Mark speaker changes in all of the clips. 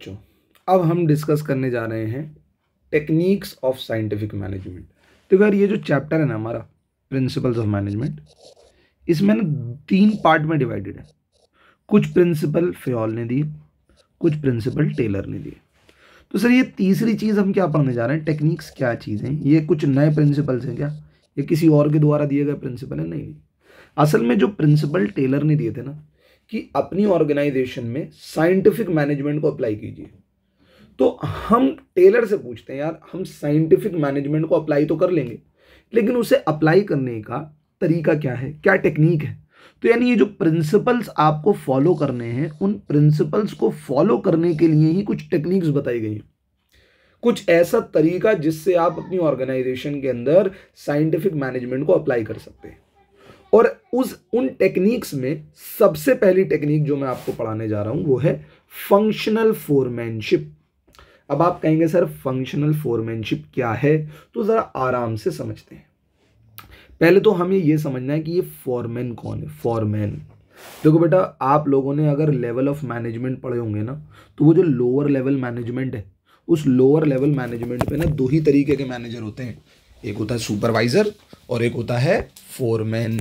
Speaker 1: बच्चों अब हम डिस्कस करने जा रहे हैं टेक्निक्स ऑफ साइंटिफिक मैनेजमेंट तो यार ये जो चैप्टर है ना हमारा प्रिंसिपल्स ऑफ मैनेजमेंट इसमें ना तीन पार्ट में डिवाइडेड है कुछ प्रिंसिपल फ्योल ने दिए कुछ प्रिंसिपल टेलर ने दिए तो सर ये तीसरी चीज़ हम क्या पढ़ने जा रहे हैं टेक्निक्स क्या चीज़ हैं ये कुछ नए प्रिंसिपल्स हैं क्या ये किसी और के द्वारा दिए गए प्रिंसिपल हैं नहीं असल में जो प्रिंसिपल टेलर ने दिए थे ना कि अपनी ऑर्गेनाइजेशन में साइंटिफिक मैनेजमेंट को अप्लाई कीजिए तो हम टेलर से पूछते हैं यार हम साइंटिफिक मैनेजमेंट को अप्लाई तो कर लेंगे लेकिन उसे अप्लाई करने का तरीका क्या है क्या टेक्निक है तो यानी ये जो प्रिंसिपल्स आपको फॉलो करने हैं उन प्रिंसिपल्स को फॉलो करने के लिए ही कुछ टेक्निक्स बताई गई हैं कुछ ऐसा तरीका जिससे आप अपनी ऑर्गेनाइजेशन के अंदर साइंटिफिक मैनेजमेंट को अप्लाई कर सकते हैं और उस उन टेक्निक्स में सबसे पहली टेक्निक जो मैं आपको पढ़ाने जा रहा हूं वो है फंक्शनल फोरमैनशिप अब आप कहेंगे सर फंक्शनल फोरमैनशिप क्या है तो ज़रा आराम से समझते हैं पहले तो हमें यह समझना है कि ये फॉरमैन कौन है फॉरमैन देखो बेटा आप लोगों ने अगर लेवल ऑफ मैनेजमेंट पढ़े होंगे ना तो वो जो लोअर लेवल मैनेजमेंट है उस लोअर लेवल मैनेजमेंट पे ना दो ही तरीके के मैनेजर होते हैं एक होता है सुपरवाइज़र और एक होता है फोरमैन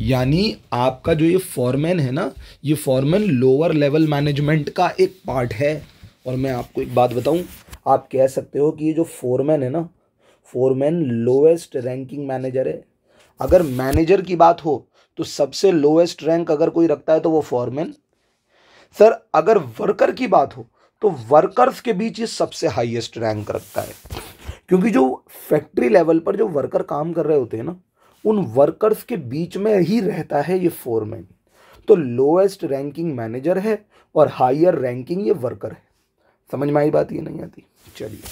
Speaker 1: यानी आपका जो ये फॉरमैन है ना ये फॉरमैन लोअर लेवल मैनेजमेंट का एक पार्ट है और मैं आपको एक बात बताऊं आप कह सकते हो कि ये जो फोरमैन है ना फोरमैन लोएस्ट रैंकिंग मैनेजर है अगर मैनेजर की बात हो तो सबसे लोएस्ट रैंक अगर कोई रखता है तो वो फॉरमैन सर अगर वर्कर की बात हो तो वर्कर्स के बीच ये सबसे हाईएस्ट रैंक रखता है क्योंकि जो फैक्ट्री लेवल पर जो वर्कर काम कर रहे होते हैं ना उन वर्कर्स के बीच में ही रहता है ये फोरमैन तो लोएस्ट रैंकिंग मैनेजर है और हायर रैंकिंग ये वर्कर है समझ में आई बात ये नहीं आती चलिए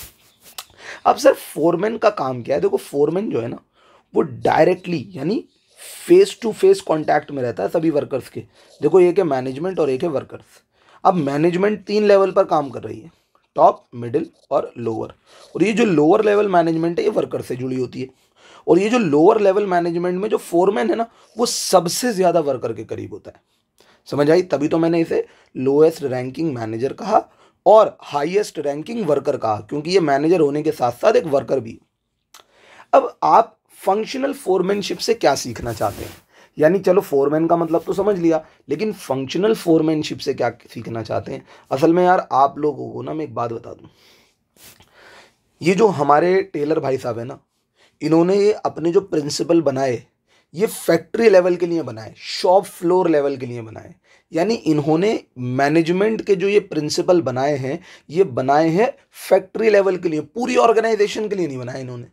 Speaker 1: अब सर फोरमैन का काम क्या है देखो फोरमैन जो है ना वो डायरेक्टली यानी फेस टू फेस कांटेक्ट में रहता है सभी वर्कर्स के देखो एक है मैनेजमेंट और एक है वर्कर्स अब मैनेजमेंट तीन लेवल पर काम कर रही है टॉप मिडिल और लोअर और ये जो लोअर लेवल मैनेजमेंट है ये वर्कर से जुड़ी होती है और ये जो लोअर लेवल मैनेजमेंट में जो फोरमैन है ना वो सबसे ज़्यादा वर्कर के करीब होता है समझ आई तभी तो मैंने इसे लोएस्ट रैंकिंग मैनेजर कहा और हाईएस्ट रैंकिंग वर्कर कहा क्योंकि ये मैनेजर होने के साथ साथ एक वर्कर भी अब आप फंक्शनल फोरमैनशिप से क्या सीखना चाहते हैं यानी चलो फोरमैन का मतलब तो समझ लिया लेकिन फंक्शनल फोरमैनशिप से क्या सीखना चाहते हैं असल में यार आप लोगों को ना मैं एक बात बता दूँ ये जो हमारे टेलर भाई साहब हैं ना इन्होंने ये अपने जो प्रिंसिपल बनाए ये फैक्ट्री लेवल के लिए बनाए शॉप फ्लोर लेवल के लिए बनाए यानी इन्होंने मैनेजमेंट के जो ये प्रिंसिपल बनाए हैं ये बनाए हैं फैक्ट्री लेवल के लिए पूरी ऑर्गेनाइजेशन के लिए नहीं बनाए इन्होंने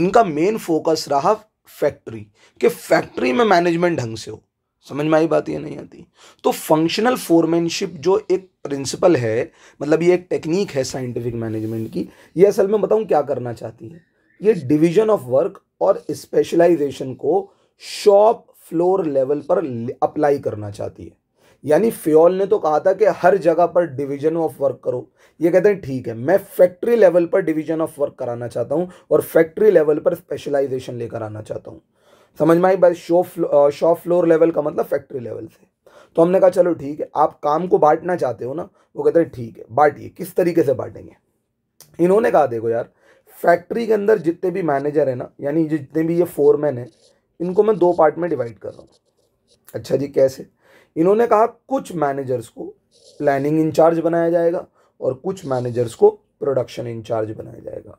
Speaker 1: इनका मेन फोकस रहा फैक्ट्री कि फैक्ट्री में मैनेजमेंट ढंग से हो समझ में आई बात ये नहीं आती तो फंक्शनल फोरमैनशिप जो एक प्रिंसिपल है मतलब ये एक टेक्निक है साइंटिफिक मैनेजमेंट की ये असल में बताऊँ क्या करना चाहती है ये डिवीजन ऑफ वर्क और स्पेशलाइजेशन को शॉप फ्लोर लेवल पर अप्लाई करना चाहती है यानी फ्योल ने तो कहा था कि हर जगह पर डिवीजन ऑफ वर्क करो ये कहते हैं ठीक है मैं फैक्ट्री लेवल पर डिवीजन ऑफ वर्क कराना चाहता हूँ और फैक्ट्री लेवल पर स्पेशलाइजेशन लेकर आना चाहता हूँ समझ में आई बात shop floor, shop floor level का मतलब फैक्ट्री लेवल से तो हमने कहा चलो ठीक है आप काम को बांटना चाहते हो ना वो कहते हैं ठीक है बांटिए किस तरीके से बांटेंगे इन्होंने कहा देखो यार फैक्ट्री के अंदर जितने भी मैनेजर हैं ना यानी जितने भी ये फोरमैन हैं इनको मैं दो पार्ट में डिवाइड कर रहा हूँ अच्छा जी कैसे इन्होंने कहा कुछ मैनेजर्स को प्लानिंग इंचार्ज बनाया जाएगा और कुछ मैनेजर्स को प्रोडक्शन इंचार्ज बनाया जाएगा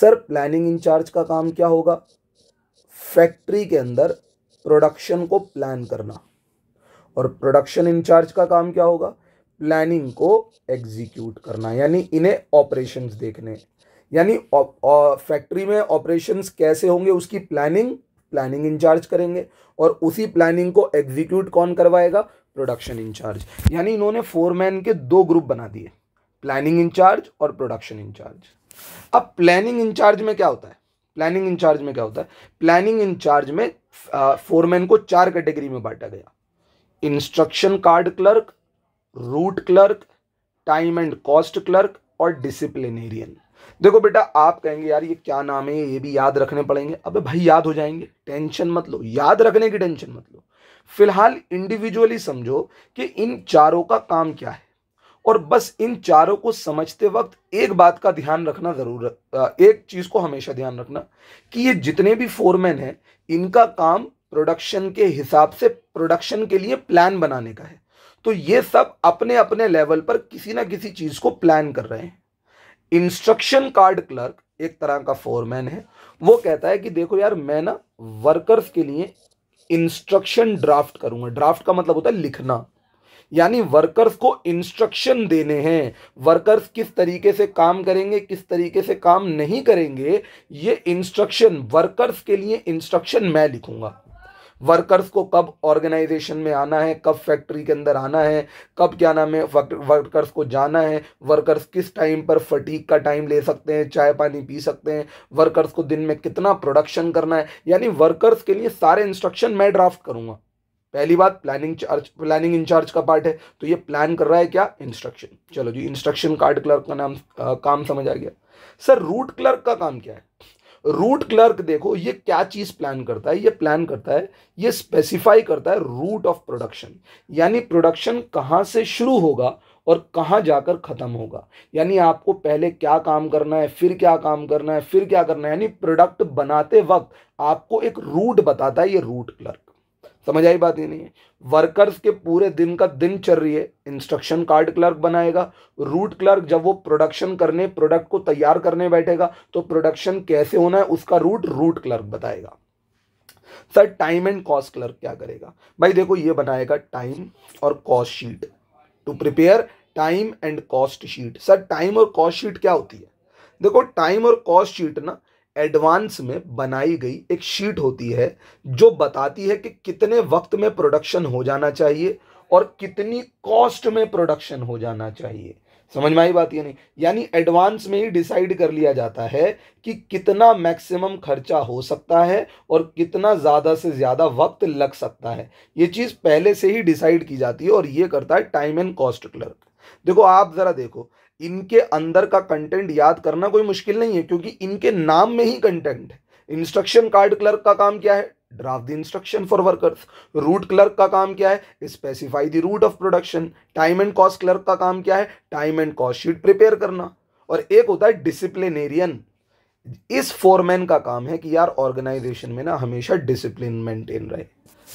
Speaker 1: सर प्लानिंग इंचार्ज का काम क्या होगा फैक्ट्री के अंदर प्रोडक्शन को प्लान करना और प्रोडक्शन इंचार्ज का काम क्या होगा प्लानिंग को एग्जीक्यूट करना यानी इन्हें ऑपरेशंस देखने यानी फैक्ट्री में ऑपरेशंस कैसे होंगे उसकी प्लानिंग प्लानिंग इंचार्ज करेंगे और उसी प्लानिंग को एग्जीक्यूट कौन करवाएगा प्रोडक्शन इंचार्ज यानी इन्होंने फोर मैन के दो ग्रुप बना दिए प्लानिंग इंचार्ज और प्रोडक्शन इंचार्ज अब प्लानिंग इंचार्ज में क्या होता है प्लानिंग इंचार्ज में क्या होता है प्लानिंग इंचार्ज में फोर मैन को चार कैटेगरी में बांटा गया instruction card clerk route clerk time and cost clerk और डिसिप्लिनेरियन देखो बेटा आप कहेंगे यार ये क्या नाम है ये भी याद रखने पड़ेंगे अबे भाई याद हो जाएंगे टेंशन मत लो याद रखने की टेंशन मत लो फिलहाल इंडिविजुअली समझो कि इन चारों का काम क्या है और बस इन चारों को समझते वक्त एक बात का ध्यान रखना जरूर एक चीज़ को हमेशा ध्यान रखना कि ये जितने भी फोरमैन हैं इनका काम प्रोडक्शन के हिसाब से प्रोडक्शन के लिए प्लान बनाने का है तो ये सब अपने अपने लेवल पर किसी ना किसी चीज़ को प्लान कर रहे हैं इंस्ट्रक्शन कार्ड क्लर्क एक तरह का फोरमैन है वो कहता है कि देखो यार मैं ना वर्कर्स के लिए इंस्ट्रक्शन ड्राफ्ट करूंगा ड्राफ्ट का मतलब होता है लिखना यानी वर्कर्स को इंस्ट्रक्शन देने हैं वर्कर्स किस तरीके से काम करेंगे किस तरीके से काम नहीं करेंगे ये इंस्ट्रक्शन वर्कर्स के लिए इंस्ट्रक्शन मैं लिखूंगा वर्कर्स को कब ऑर्गेनाइजेशन में आना है कब फैक्ट्री के अंदर आना है कब क्या नाम है वर्कर्स को जाना है वर्कर्स किस टाइम पर फटीक का टाइम ले सकते हैं चाय पानी पी सकते हैं वर्कर्स को दिन में कितना प्रोडक्शन करना है यानी वर्कर्स के लिए सारे इंस्ट्रक्शन मैं ड्राफ्ट करूँगा पहली बात प्लानिंग चार्ज प्लानिंग इंचार्ज का पार्ट है तो ये प्लान कर रहा है क्या इंस्ट्रक्शन चलो जी इंस्ट्रक्शन कार्ड क्लर्क का नाम आ, काम समझ आ गया सर रूट क्लर्क का काम क्या है रूट क्लर्क देखो ये क्या चीज़ प्लान करता है ये प्लान करता है ये स्पेसिफाई करता है रूट ऑफ प्रोडक्शन यानी प्रोडक्शन कहाँ से शुरू होगा और कहाँ जाकर ख़त्म होगा यानी आपको पहले क्या काम करना है फिर क्या काम करना है फिर क्या करना है यानी प्रोडक्ट बनाते वक्त आपको एक रूट बताता है ये रूट क्लर्क समझ आई बात ही नहीं है वर्कर्स के पूरे दिन का दिन चल रही है इंस्ट्रक्शन कार्ड क्लर्क बनाएगा रूट क्लर्क जब वो प्रोडक्शन करने प्रोडक्ट को तैयार करने बैठेगा तो प्रोडक्शन कैसे होना है उसका रूट रूट क्लर्क बताएगा sir time and cost clerk क्या करेगा भाई देखो ये बनाएगा टाइम और cost sheet to prepare time and cost sheet sir time और कॉस्ट शीट क्या होती है देखो टाइम और कॉस्ट शीट ना एडवांस में बनाई गई एक शीट होती है जो बताती है कि कितने वक्त में प्रोडक्शन हो जाना चाहिए और कितनी कॉस्ट में प्रोडक्शन हो जाना चाहिए समझ में आई बात ये नहीं यानी एडवांस में ही डिसाइड कर लिया जाता है कि कितना मैक्सिमम खर्चा हो सकता है और कितना ज़्यादा से ज़्यादा वक्त लग सकता है ये चीज़ पहले से ही डिसाइड की जाती है और ये करता है टाइम एंड कॉस्ट क्लर्क देखो आप ज़रा देखो इनके अंदर का कंटेंट याद करना कोई मुश्किल नहीं है क्योंकि इनके नाम में ही कंटेंट है इंस्ट्रक्शन कार्ड क्लर्क का काम क्या है draft the instruction for workers route clerk का काम क्या है specify the route of production time and cost clerk का काम क्या है time and cost sheet prepare करना और एक होता है डिसिप्लिनेरियन इस फोरमैन का काम है कि यार ऑर्गेनाइजेशन में ना हमेशा डिसिप्लिन मेंटेन रहे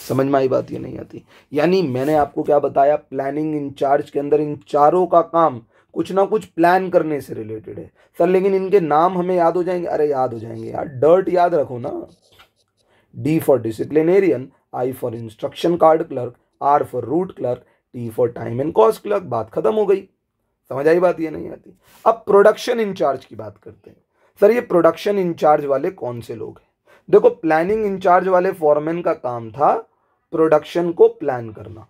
Speaker 1: समझ में आई बात ये नहीं आती यानी मैंने आपको क्या बताया प्लानिंग इंचार्ज के अंदर इन चारों का काम कुछ ना कुछ प्लान करने से रिलेटेड है सर लेकिन इनके नाम हमें याद हो जाएंगे अरे याद हो जाएंगे यार डर्ट याद रखो ना D for disciplinarian I for instruction card clerk R for route clerk T for time and cost clerk बात खत्म हो गई समझ आई बात ये नहीं आती अब प्रोडक्शन इंचार्ज की बात करते हैं सर ये प्रोडक्शन इंचार्ज वाले कौन से लोग हैं देखो प्लानिंग इंचार्ज वाले फॉरमैन का काम था प्रोडक्शन को प्लान करना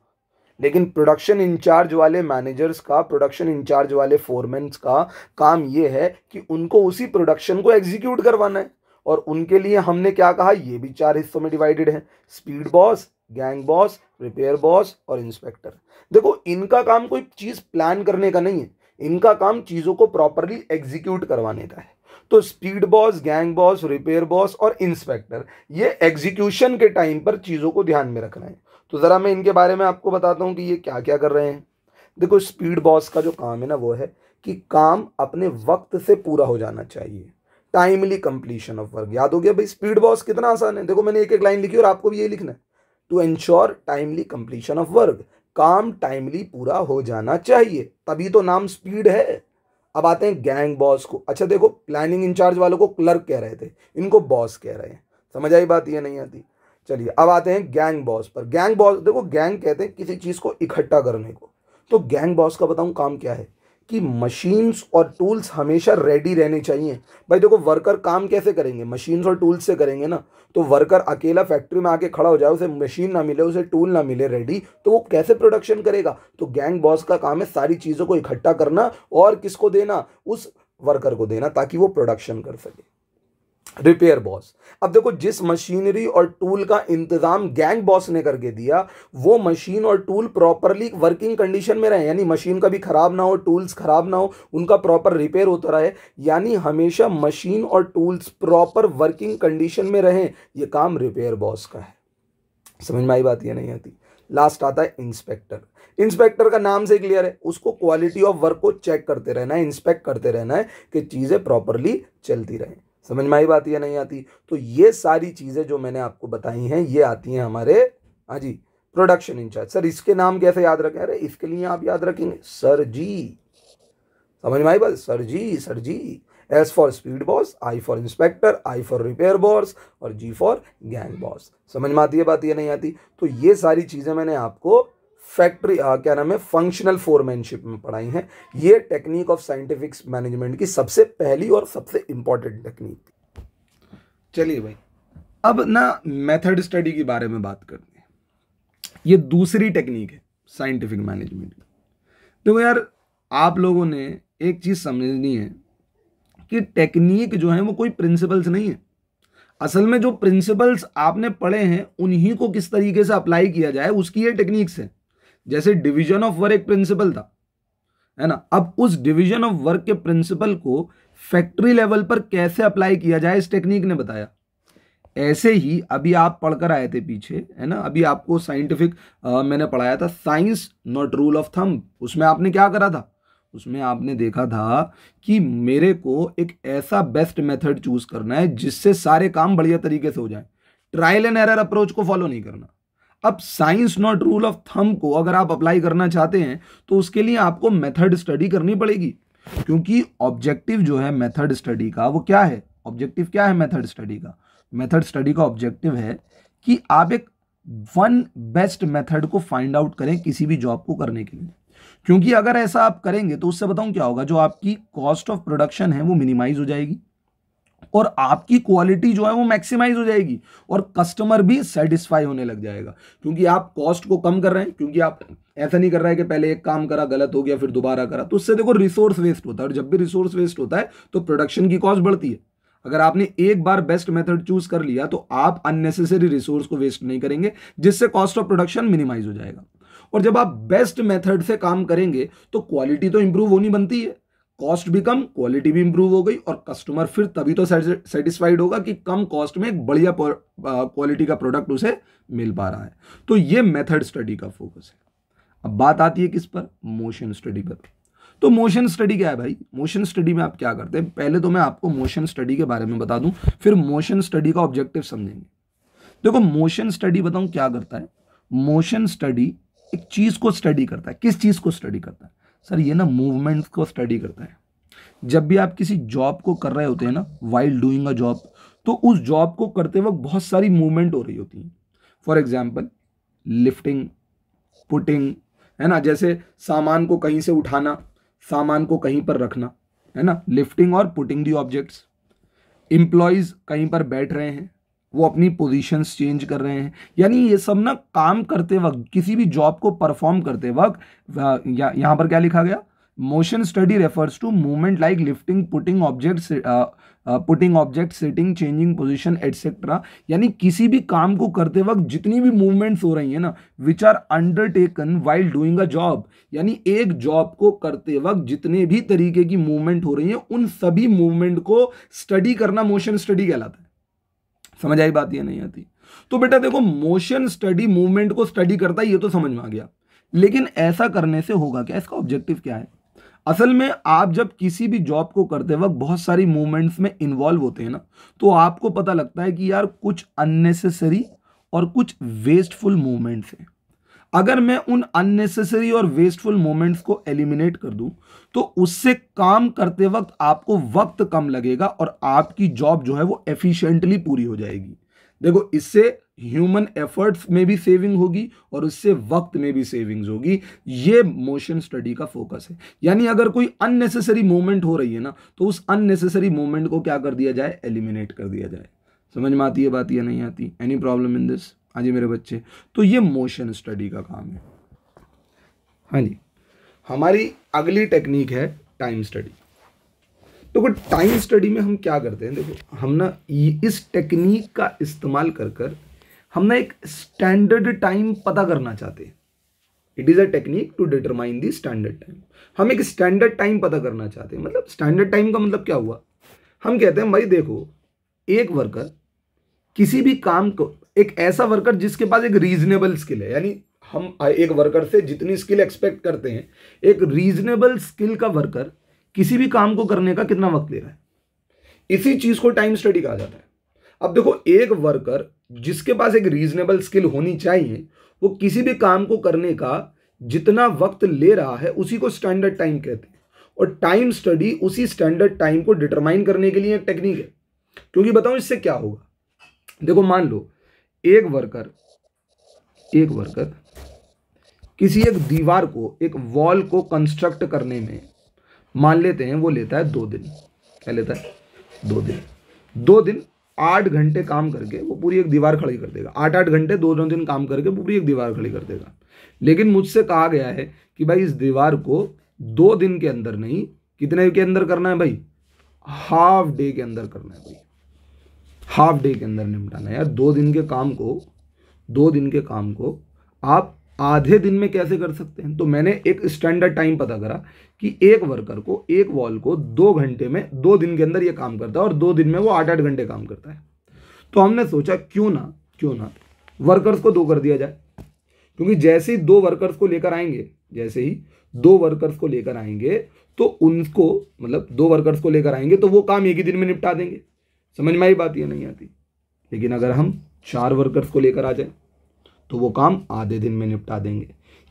Speaker 1: लेकिन प्रोडक्शन इंचार्ज वाले मैनेजर्स का प्रोडक्शन इंचार्ज वाले फोरमेंस का काम ये है कि उनको उसी प्रोडक्शन को एग्जीक्यूट करवाना है और उनके लिए हमने क्या कहा ये भी चार हिस्सों में डिवाइडेड है speed boss gang boss repair boss और इंस्पेक्टर देखो इनका काम कोई चीज़ प्लान करने का नहीं है इनका काम चीज़ों को प्रॉपरली एग्जीक्यूट करवाने का है तो speed boss gang boss repair boss और इंस्पेक्टर ये एग्जीक्यूशन के टाइम पर चीज़ों को ध्यान में रखना है तो ज़रा मैं इनके बारे में आपको बताता हूँ कि ये क्या क्या कर रहे हैं देखो स्पीड बॉस का जो काम है ना वो है कि काम अपने वक्त से पूरा हो जाना चाहिए टाइमली कंप्लीशन ऑफ वर्क याद हो गया भाई स्पीड बॉस कितना आसान है देखो मैंने एक एक लाइन लिखी और आपको भी ये लिखना है to ensure timely completion of work काम टाइमली पूरा हो जाना चाहिए तभी तो नाम स्पीड है अब आते हैं गैंग बॉस को अच्छा देखो प्लानिंग इंचार्ज वालों को क्लर्क कह रहे थे इनको बॉस कह रहे हैं समझ आई बात ये नहीं आती चलिए अब आते हैं गैंग बॉस पर गैंग बॉस देखो गैंग कहते हैं किसी चीज़ को इकट्ठा करने को तो गैंग बॉस का बताऊँ काम क्या है कि मशीन्स और टूल्स हमेशा रेडी रहने चाहिए भाई देखो वर्कर काम कैसे करेंगे मशीन्स और टूल्स से करेंगे ना तो वर्कर अकेला फैक्ट्री में आके खड़ा हो जाए उसे मशीन ना मिले उसे टूल ना मिले रेडी तो वो कैसे प्रोडक्शन करेगा तो गैंग बॉस का काम है सारी चीज़ों को इकट्ठा करना और किसको देना उस वर्कर को देना ताकि वो प्रोडक्शन कर सके रिपेयर बॉस अब देखो जिस मशीनरी और टूल का इंतज़ाम गैंग बॉस ने करके दिया वो मशीन और टूल प्रॉपरली वर्किंग कंडीशन में रहे यानी मशीन का भी ख़राब ना हो टूल्स ख़राब ना हो उनका प्रॉपर रिपेयर होता रहे यानी हमेशा मशीन और टूल्स प्रॉपर वर्किंग कंडीशन में रहें ये काम रिपेयर बॉस का है समझ में आई बात यह नहीं आती लास्ट आता है इंस्पेक्टर इंस्पेक्टर का नाम से क्लियर है उसको क्वालिटी ऑफ वर्क को चेक करते रहना है इंस्पेक्ट करते रहना है कि चीज़ें प्रॉपरली चलती रहें समझ में आई बात या नहीं आती तो ये सारी चीज़ें जो मैंने आपको बताई हैं ये आती हैं हमारे हाँ जी प्रोडक्शन इंचार्ज सर इसके नाम कैसे याद रखें अरे इसके लिए आप याद रखेंगे सर जी समझ में आई बात sir ji sir ji S for speed boss I for inspector I for repair boss और जी फॉर गैंग बॉस समझ में आती है बात यह नहीं आती तो ये सारी चीज़ें मैंने आपको फैक्ट्री क्या नाम है फंक्शनल फोरमैनशिप में पढ़ाई है ये टेक्निक ऑफ साइंटिफिक मैनेजमेंट की सबसे पहली और सबसे इंपॉर्टेंट टेक्निक चलिए भाई अब ना मेथड स्टडी के बारे में बात करते हैं ये दूसरी टेक्निक है साइंटिफिक मैनेजमेंट की देखो यार आप लोगों ने एक चीज़ समझनी है कि टेक्निक जो है वो कोई प्रिंसिपल्स नहीं है असल में जो प्रिंसिपल्स आपने पढ़े हैं उन्हीं को किस तरीके से अप्लाई किया जाए उसकी ये टेक्निक्स है जैसे डिवीजन ऑफ वर्क एक प्रिंसिपल था है ना अब उस डिवीजन ऑफ वर्क के प्रिंसिपल को फैक्ट्री लेवल पर कैसे अप्लाई किया जाए इस टेक्निक ने बताया ऐसे ही अभी आप पढ़कर आए थे पीछे है ना अभी आपको साइंटिफिक मैंने पढ़ाया था science not rule of thumb उसमें आपने क्या करा था उसमें आपने देखा था कि मेरे को एक ऐसा बेस्ट मेथड चूज करना है जिससे सारे काम बढ़िया तरीके से हो जाए ट्रायल एंड एरर अप्रोच को फॉलो नहीं करना अब science not rule of thumb को अगर आप अप्लाई करना चाहते हैं तो उसके लिए आपको मेथड स्टडी करनी पड़ेगी क्योंकि ऑब्जेक्टिव जो है मेथड स्टडी का वो क्या है ऑब्जेक्टिव क्या है मेथड स्टडी का मेथड स्टडी का ऑब्जेक्टिव है कि आप एक वन बेस्ट मेथड को फाइंड आउट करें किसी भी जॉब को करने के लिए क्योंकि अगर ऐसा आप करेंगे तो उससे बताऊं क्या होगा जो आपकी कॉस्ट ऑफ प्रोडक्शन है वो मिनिमाइज हो जाएगी और आपकी क्वालिटी जो है वो मैक्सिमाइज हो जाएगी और कस्टमर भी सेटिस्फाई होने लग जाएगा क्योंकि आप कॉस्ट को कम कर रहे हैं क्योंकि आप ऐसा नहीं कर रहा है कि पहले एक काम करा गलत हो गया फिर दोबारा करा तो उससे देखो रिसोर्स वेस्ट होता है और जब भी रिसोर्स वेस्ट होता है तो प्रोडक्शन की कॉस्ट बढ़ती है अगर आपने एक बार बेस्ट मेथड चूज कर लिया तो आप अननेसेसरी रिसोर्स को वेस्ट नहीं करेंगे जिससे कॉस्ट ऑफ प्रोडक्शन मिनिमाइज हो जाएगा और जब आप बेस्ट मेथड से काम करेंगे तो क्वालिटी तो इंप्रूव होनी बनती है कॉस्ट भी कम क्वालिटी भी इंप्रूव हो गई और कस्टमर फिर तभी तो सेटिस्फाइड होगा कि कम कॉस्ट में एक बढ़िया क्वालिटी का प्रोडक्ट उसे मिल पा रहा है तो ये मेथड स्टडी का फोकस है अब बात आती है किस पर मोशन स्टडी पर तो मोशन स्टडी क्या है भाई मोशन स्टडी में आप क्या करते हैं पहले तो मैं आपको मोशन स्टडी के बारे में बता दूं फिर मोशन स्टडी का ऑब्जेक्टिव समझेंगे देखो मोशन स्टडी बताऊं क्या करता है मोशन स्टडी एक चीज को स्टडी करता है किस चीज को स्टडी करता है सर ये ना मूवमेंट्स को स्टडी करता है जब भी आप किसी जॉब को कर रहे होते हैं ना वाइल्ड डूइंग अ जॉब तो उस जॉब को करते वक्त बहुत सारी मूवमेंट हो रही होती हैं फॉर एग्जाम्पल लिफ्टिंग पुटिंग है ना जैसे सामान को कहीं से उठाना सामान को कहीं पर रखना है ना लिफ्टिंग और पुटिंग दी ऑब्जेक्ट्स एम्प्लॉयज़ कहीं पर बैठ रहे हैं वो अपनी पोजीशंस चेंज कर रहे हैं यानी ये सब ना काम करते वक्त किसी भी जॉब को परफॉर्म करते वक्त यहाँ पर क्या लिखा गया motion study refers to movement like lifting putting object putting object setting changing position etcetera यानी किसी भी काम को करते वक्त जितनी भी मूवमेंट्स हो रही हैं ना which are undertaken while doing a job यानी एक जॉब को करते वक्त जितने भी तरीके की मूवमेंट हो रही है उन सभी मूवमेंट को स्टडी करना मोशन स्टडी कहलाता है समझ आई बात यह नहीं आती तो बेटा देखो मोशन स्टडी मूवमेंट को स्टडी करता है ये तो समझ में आ गया लेकिन ऐसा करने से होगा क्या इसका ऑब्जेक्टिव क्या है असल में आप जब किसी भी जॉब को करते वक्त बहुत सारी मूवमेंट्स में इन्वॉल्व होते हैं ना तो आपको पता लगता है कि यार कुछ अननेसेसरी और कुछ वेस्टफुल मूवमेंट्स हैं अगर मैं उन अननेसेसरी और वेस्टफुल मोमेंट्स को एलिमिनेट कर दूं तो उससे काम करते वक्त आपको वक्त कम लगेगा और आपकी जॉब जो है वो एफिशिएंटली पूरी हो जाएगी देखो इससे ह्यूमन एफर्ट्स में भी सेविंग होगी और उससे वक्त में भी सेविंग्स होगी ये मोशन स्टडी का फोकस है यानी अगर कोई अननेसेसरी मोमेंट हो रही है ना तो उस अननेसेसरी मोमेंट को क्या कर दिया जाए एलिमिनेट कर दिया जाए समझ में आती है बात या नहीं आती एनी प्रॉब्लम इन दिस हाँ जी मेरे बच्चे तो ये मोशन स्टडी का काम है हाँ जी हमारी अगली टेक्निक है टाइम स्टडी देखो टाइम स्टडी में हम क्या करते हैं देखो हम ना इस टेक्निक का इस्तेमाल कर कर हम ना एक स्टैंडर्ड टाइम पता करना चाहते हैं it is a technique to determine the standard time हम एक स्टैंडर्ड टाइम पता करना चाहते हैं मतलब स्टैंडर्ड टाइम का मतलब क्या हुआ हम कहते हैं भाई देखो एक वर्कर किसी भी काम को एक ऐसा वर्कर जिसके पास एक रीजनेबल स्किल है यानी हम एक वर्कर से जितनी स्किल एक्सपेक्ट करते हैं एक रीजनेबल स्किल का वर्कर किसी भी काम को करने का कितना वक्त ले रहा है इसी चीज़ को टाइम स्टडी कहा जाता है अब देखो एक वर्कर जिसके पास एक रीजनेबल स्किल होनी चाहिए वो किसी भी काम को करने का जितना वक्त ले रहा है उसी को स्टैंडर्ड टाइम कहते हैं और टाइम स्टडी उसी स्टैंडर्ड टाइम को डिटरमाइन करने के लिए एक टेक्निक है क्योंकि बताऊं इससे क्या होगा देखो मान लो एक वर्कर एक वर्कर किसी एक दीवार को एक वॉल को कंस्ट्रक्ट करने में मान लेते हैं वो लेता है दो दिन क्या लेता है दो दिन दो दिन आठ घंटे काम करके वो पूरी एक दीवार खड़ी कर देगा आठ आठ घंटे दो दो दिन काम करके पूरी एक दीवार खड़ी कर देगा लेकिन मुझसे कहा गया है कि भाई इस दीवार को दो दिन के अंदर नहीं कितने के अंदर करना है भाई हाफ डे के अंदर करना है भाई हाफ डे के अंदर निपटाना है यार दो दिन के काम को दो दिन के काम को आप आधे दिन में कैसे कर सकते हैं तो मैंने एक स्टैंडर्ड टाइम पता करा कि एक वर्कर को एक वॉल को दो घंटे में दो दिन के अंदर ये काम करता है और दो दिन में वो आठ आठ घंटे काम करता है तो हमने सोचा क्यों ना क्यों ना वर्कर्स को दो कर दिया जाए क्योंकि जैसे ही दो वर्कर्स को लेकर आएंगे जैसे ही दो वर्कर्स को लेकर आएंगे तो उनको मतलब दो वर्कर्स को लेकर आएंगे तो वो काम एक ही दिन में निपटा देंगे समझ में आई बात यह नहीं आती लेकिन अगर हम चार वर्कर्स को लेकर आ जाए तो वो काम आधे दिन में निपटा देंगे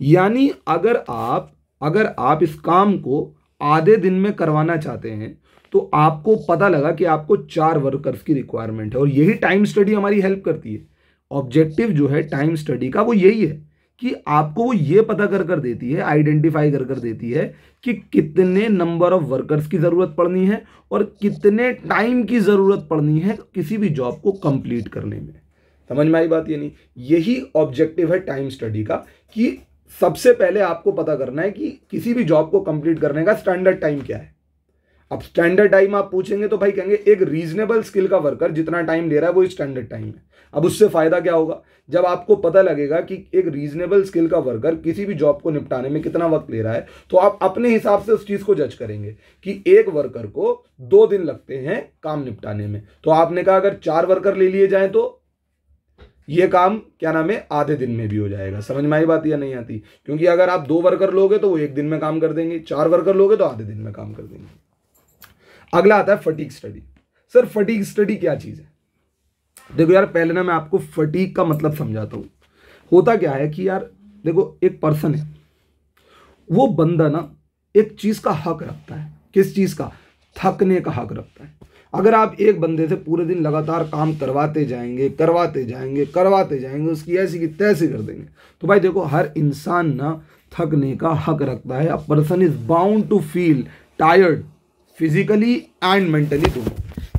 Speaker 1: यानी अगर आप अगर आप इस काम को आधे दिन में करवाना चाहते हैं तो आपको पता लगा कि आपको चार वर्कर्स की रिक्वायरमेंट है और यही टाइम स्टडी हमारी हेल्प करती है ऑब्जेक्टिव जो है टाइम स्टडी का वो यही है कि आपको वो ये पता कर कर देती है आइडेंटिफाई कर कर देती है कि कितने नंबर ऑफ वर्कर्स की ज़रूरत पड़नी है और कितने टाइम की ज़रूरत पड़नी है किसी भी जॉब को कंप्लीट करने में समझ में आई बात ये नहीं यही ऑब्जेक्टिव है टाइम स्टडी का कि सबसे पहले आपको पता करना है कि किसी भी जॉब को कंप्लीट करने का स्टैंडर्ड टाइम क्या है अब स्टैंडर्ड टाइम आप पूछेंगे तो भाई कहेंगे एक रीजनेबल स्किल का वर्कर जितना टाइम ले रहा है वो स्टैंडर्ड टाइम है अब उससे फायदा क्या होगा जब आपको पता लगेगा कि एक रीजनेबल स्किल का वर्कर किसी भी जॉब को निपटाने में कितना वक्त ले रहा है तो आप अपने हिसाब से उस चीज़ को जज करेंगे कि एक वर्कर को दो दिन लगते हैं काम निपटाने में तो आपने कहा अगर चार वर्कर ले लिए जाए तो ये काम क्या नाम है आधे दिन में भी हो जाएगा समझ में आई बात या नहीं आती क्योंकि अगर आप दो वर्कर लोगे तो वो एक दिन में काम कर देंगे चार वर्कर लोगे तो आधे दिन में काम कर देंगे अगला आता है fatigue study sir fatigue study क्या चीज़ है देखो यार पहले ना मैं आपको फटीक का मतलब समझाता हूँ होता क्या है कि यार देखो एक पर्सन है वो बंदा ना एक चीज़ का हक रखता है किस चीज़ का थकने का हक रखता है अगर आप एक बंदे से पूरे दिन लगातार काम करवाते जाएंगे करवाते जाएंगे करवाते जाएंगे उसकी ऐसी की तैसी कर देंगे तो भाई देखो हर इंसान ना थकने का हक रखता है a person is bound to feel tired physically and mentally दोनों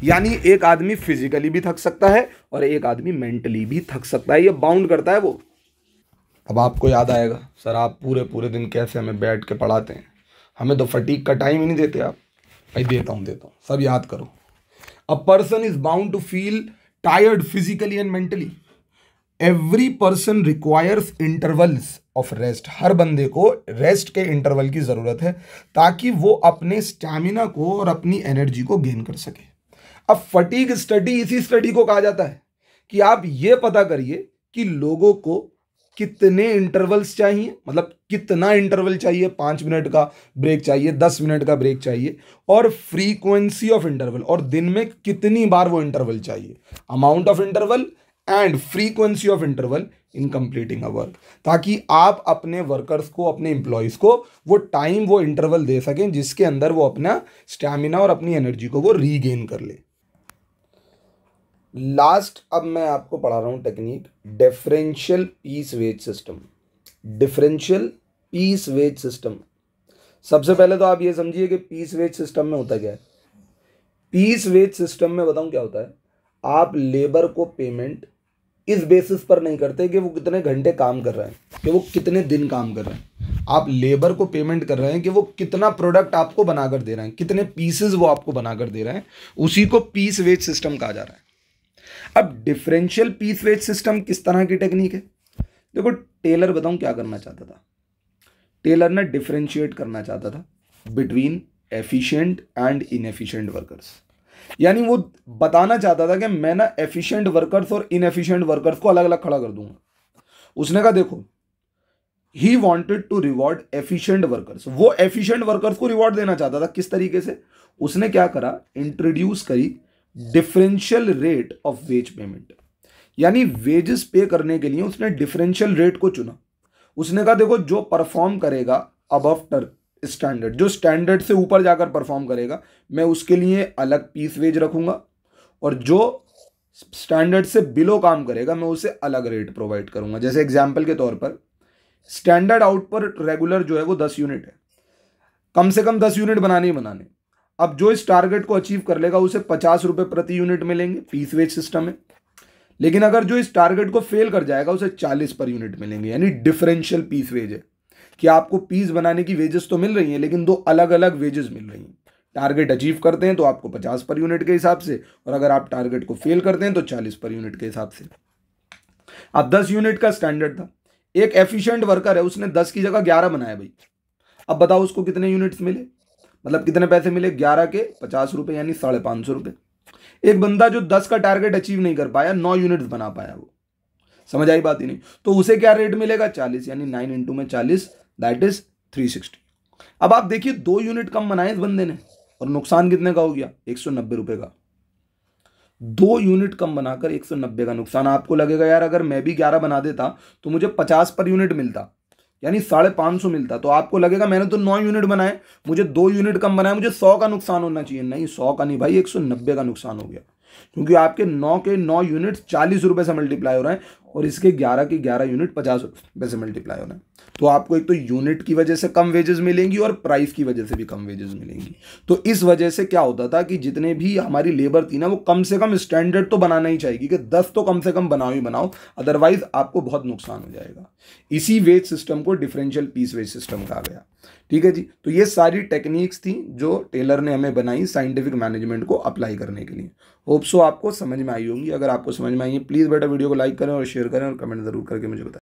Speaker 1: यानी एक आदमी फिजिकली भी थक सकता है और एक आदमी मेंटली भी थक सकता है ये बाउंड करता है वो अब आपको याद आएगा सर आप पूरे पूरे दिन कैसे हमें बैठ के पढ़ाते हैं हमें तो फटीक का टाइम ही नहीं देते आप भाई देता हूँ देता हूँ सब याद करो a person is bound to feel tired physically and mentally every person requires intervals of rest हर बंदे को रेस्ट के इंटरवल की ज़रूरत है ताकि वो अपने स्टैमिना को और अपनी एनर्जी को गेन कर सके अब फटीक स्टडी इसी स्टडी को कहा जाता है कि आप ये पता करिए कि लोगों को कितने इंटरवल्स चाहिए मतलब कितना इंटरवल चाहिए पाँच मिनट का ब्रेक चाहिए दस मिनट का ब्रेक चाहिए और फ्रीक्वेंसी ऑफ इंटरवल और दिन में कितनी बार वो इंटरवल चाहिए amount of interval and frequency of interval in completing a work ताकि आप अपने वर्कर्स को अपने एम्प्लॉयज़ को वो टाइम वो इंटरवल दे सकें जिसके अंदर वो अपना स्टेमिना और अपनी एनर्जी को वो रीगेन कर ले लास्ट अब मैं आपको पढ़ा रहा हूँ technique differential piece wage system differential piece wage system सबसे पहले तो आप ये समझिए कि पीस वेज सिस्टम में होता क्या है पीस वेज सिस्टम में बताऊँ क्या होता है आप लेबर को पेमेंट इस बेसिस पर नहीं करते कि वो कितने घंटे काम कर रहे हैं कि वो कितने दिन काम कर रहे हैं आप लेबर को पेमेंट कर रहे हैं कि वो कितना प्रोडक्ट आपको बनाकर दे रहे हैं कितने पीसेज वो आपको बनाकर दे रहे हैं उसी को पीस वेज सिस्टम कहा जा रहा है अब डिफरेंशियल पीस वेज सिस्टम किस तरह की टेक्निक है देखो टेलर बताऊं क्या करना चाहता था टेलर ने डिफ्रेंशिएट करना चाहता था between efficient and inefficient workers यानी वो बताना चाहता था कि मैं ना एफिशिएंट वर्कर्स और इनएफिशिएंट वर्कर्स को अलग अलग खड़ा कर दूंगा उसने कहा देखो ही wanted to reward efficient workers वो एफिशिएंट वर्कर्स को रिवॉर्ड देना चाहता था किस तरीके से उसने क्या करा इंट्रोड्यूस करी differential rate of wage payment यानी वेजेस पे करने के लिए उसने डिफरेंशियल रेट को चुना उसने कहा देखो जो परफॉर्म करेगा अबव स्टैंडर्ड जो स्टैंडर्ड से ऊपर जाकर परफॉर्म करेगा मैं उसके लिए अलग पीस वेज रखूंगा और जो स्टैंडर्ड से बिलो काम करेगा मैं उसे अलग रेट प्रोवाइड करूंगा जैसे एग्जाम्पल के तौर पर स्टैंडर्ड आउट पर रेगुलर जो है वो दस यूनिट है कम से कम दस यूनिट बनाने ही बनाने अब जो इस टारगेट को अचीव कर लेगा उसे पचास रुपये प्रति यूनिट मिलेंगे पीस वेज सिस्टम है लेकिन अगर जो इस टारगेट को फेल कर जाएगा उसे चालीस पर यूनिट मिलेंगे यानी डिफरेंशियल पीस वेज है कि आपको पीस बनाने की वेजेस तो मिल रही हैं लेकिन दो अलग अलग वेजेस मिल रही हैं टारगेट अचीव करते हैं तो आपको पचास पर यूनिट के हिसाब से और अगर आप टारगेट को फेल करते हैं तो चालीस पर यूनिट के हिसाब से अब दस यूनिट का स्टैंडर्ड था एक एफिशियंट वर्कर है उसने दस की जगह ग्यारह बनाया भाई अब बताओ उसको कितने यूनिट्स मिले मतलब कितने पैसे मिले ग्यारह के पचास रुपये यानी साढ़े पाँच सौ रुपये एक बंदा जो दस का टारगेट अचीव नहीं कर पाया नौ यूनिट्स बना पाया वो समझ आई बात ही नहीं तो उसे क्या रेट मिलेगा चालीस यानी नाइन इंटू में चालीस दैट इज 360 अब आप देखिए दो यूनिट कम बनाए इस बंदे ने और नुकसान कितने का हो गया एक सौ नब्बे रुपये का दो यूनिट कम बनाकर एक सौ नब्बे का नुकसान आपको लगेगा यार अगर मैं भी ग्यारह बना देता तो मुझे पचास पर यूनिट मिलता यानी साढ़े पाँच सौ मिलता तो आपको लगेगा मैंने तो नौ यूनिट बनाए मुझे दो यूनिट कम बनाए मुझे सौ का नुकसान होना चाहिए नहीं सौ का नहीं भाई एक सौ नब्बे का नुकसान हो गया क्योंकि आपके नौ के नौ यूनिट चालीस रुपए से मल्टीप्लाई हो रहे हैं और इसके ग्यारह के ग्यारह यूनिट पचास रुपये से मल्टीप्लाई होना है तो आपको एक तो यूनिट की वजह से कम वेजेस मिलेंगी और प्राइस की वजह से भी कम वेजेस मिलेंगी तो इस वजह से क्या होता था कि जितने भी हमारी लेबर थी ना वो कम से कम स्टैंडर्ड तो बनाना ही चाहिए कि दस तो कम से कम बनाओ ही बनाओ अदरवाइज आपको बहुत नुकसान हो जाएगा इसी वेज सिस्टम को डिफरेंशियल पीस वेज सिस्टम कहा गया ठीक है जी तो ये सारी टेक्निक्स थी जो टेलर ने हमें बनाई साइंटिफिक मैनेजमेंट को अप्लाई करने के लिए होप्सो आपको समझ में आई होंगी अगर आपको समझ में आई है प्लीज़ बेटा वीडियो को लाइक करें और शेयर शेयर करें और कमेंट ज़रूर करके मुझे बताएं